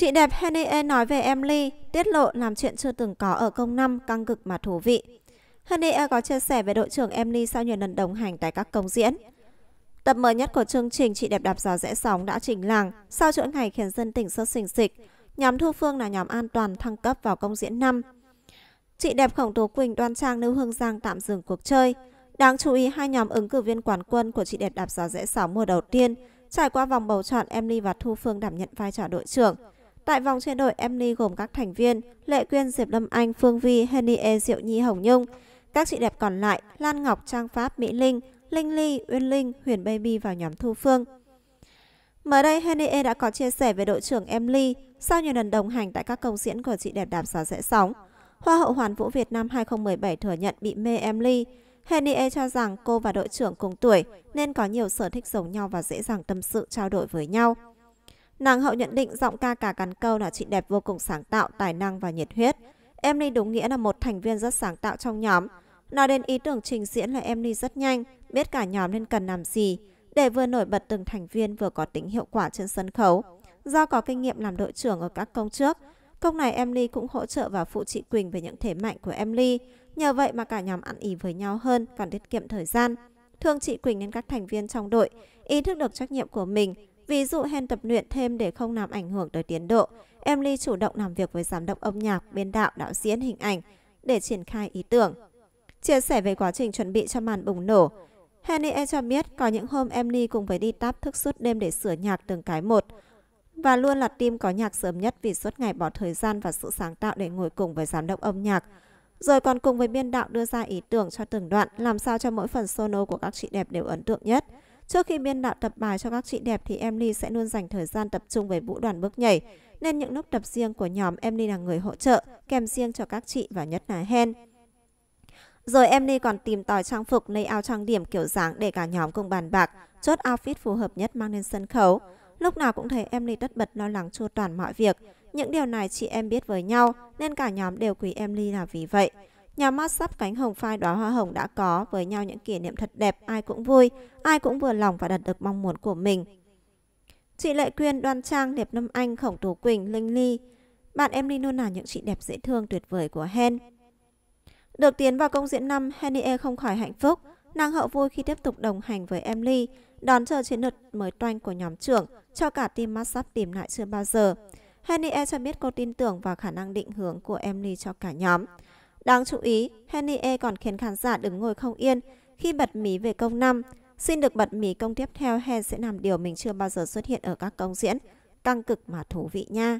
Chị đẹp Henie nói về Emily tiết lộ làm chuyện chưa từng có ở công năm căng cực mà thú vị. Henie có chia sẻ về đội trưởng Emily sau nhiều lần đồng hành tại các công diễn. Tập mới nhất của chương trình Chị đẹp đạp gió rẽ sóng đã chỉnh làng sau chuỗi ngày khiến dân tỉnh sốt sình sịch. Nhóm Thu Phương là nhóm an toàn thăng cấp vào công diễn năm. Chị đẹp khổng tố Quỳnh đoan trang nêu hương giang tạm dừng cuộc chơi. Đáng chú ý hai nhóm ứng cử viên quán quân của chị đẹp đạp gió rẽ sóng mùa đầu tiên trải qua vòng bầu chọn Emily và Thu Phương đảm nhận vai trò đội trưởng. Tại vòng chuyển đổi Emily gồm các thành viên Lệ Quyên, Diệp Lâm Anh, Phương Vi, Henny E, Diệu Nhi, Hồng Nhung. Các chị đẹp còn lại Lan Ngọc, Trang Pháp, Mỹ Linh, Linh Ly, Uyên Linh, Huyền Baby vào nhóm Thu Phương. Mới đây, Henny E đã có chia sẻ về đội trưởng Emily sau nhiều lần đồng hành tại các công diễn của chị đẹp đạp gió rẽ sóng. Hoa hậu Hoàn Vũ Việt Nam 2017 thừa nhận bị mê Emily. Henny E cho rằng cô và đội trưởng cùng tuổi nên có nhiều sở thích giống nhau và dễ dàng tâm sự trao đổi với nhau. Nàng hậu nhận định giọng ca cả cắn câu là chị đẹp vô cùng sáng tạo, tài năng và nhiệt huyết. Emily đúng nghĩa là một thành viên rất sáng tạo trong nhóm. Nói đến ý tưởng trình diễn là Emily rất nhanh, biết cả nhóm nên cần làm gì để vừa nổi bật từng thành viên vừa có tính hiệu quả trên sân khấu. Do có kinh nghiệm làm đội trưởng ở các công trước, công này Emily cũng hỗ trợ và phụ chị Quỳnh về những thế mạnh của Emily. Nhờ vậy mà cả nhóm ăn ý với nhau hơn và tiết kiệm thời gian. Thương chị Quỳnh nên các thành viên trong đội ý thức được trách nhiệm của mình Ví dụ Hen tập luyện thêm để không làm ảnh hưởng tới tiến độ. Emily chủ động làm việc với giám đốc âm nhạc, biên đạo, đạo diễn, hình ảnh để triển khai ý tưởng. Chia sẻ về quá trình chuẩn bị cho màn bùng nổ, Henny E cho biết có những hôm Emily cùng với đi táp thức suốt đêm để sửa nhạc từng cái một và luôn là team có nhạc sớm nhất vì suốt ngày bỏ thời gian và sự sáng tạo để ngồi cùng với giám đốc âm nhạc. Rồi còn cùng với biên đạo đưa ra ý tưởng cho từng đoạn làm sao cho mỗi phần solo của các chị đẹp đều ấn tượng nhất. Trước khi biên đạo tập bài cho các chị đẹp thì Emily sẽ luôn dành thời gian tập trung về vũ đoàn bước nhảy. Nên những lúc tập riêng của nhóm Emily là người hỗ trợ, kèm riêng cho các chị và nhất là Hen. Rồi Emily còn tìm tòi trang phục, áo trang điểm kiểu dáng để cả nhóm cùng bàn bạc, chốt outfit phù hợp nhất mang lên sân khấu. Lúc nào cũng thấy Emily tất bật lo lắng chu toàn mọi việc. Những điều này chị em biết với nhau nên cả nhóm đều quý Emily là vì vậy. Nhà mát sắp cánh hồng phai đóa hoa hồng đã có với nhau những kỷ niệm thật đẹp, ai cũng vui, ai cũng vừa lòng và đạt được mong muốn của mình. Chị Lệ Quyên, Đoan Trang, đẹp năm Anh, Khổng Tú Quỳnh, Linh Ly. Bạn em Linh luôn là những chị đẹp dễ thương tuyệt vời của Hen. Được tiến vào công diễn năm, Henie không khỏi hạnh phúc. Nàng hậu vui khi tiếp tục đồng hành với em Ly, đón chờ chiến lược mới toanh của nhóm trưởng, cho cả team massage tìm lại chưa bao giờ. Henie cho biết cô tin tưởng vào khả năng định hướng của em Ly cho cả nhóm. Đáng chú ý, Henny E còn khiến khán giả đứng ngồi không yên khi bật mí về công 5. Xin được bật mí công tiếp theo Hen sẽ làm điều mình chưa bao giờ xuất hiện ở các công diễn. Căng cực mà thú vị nha.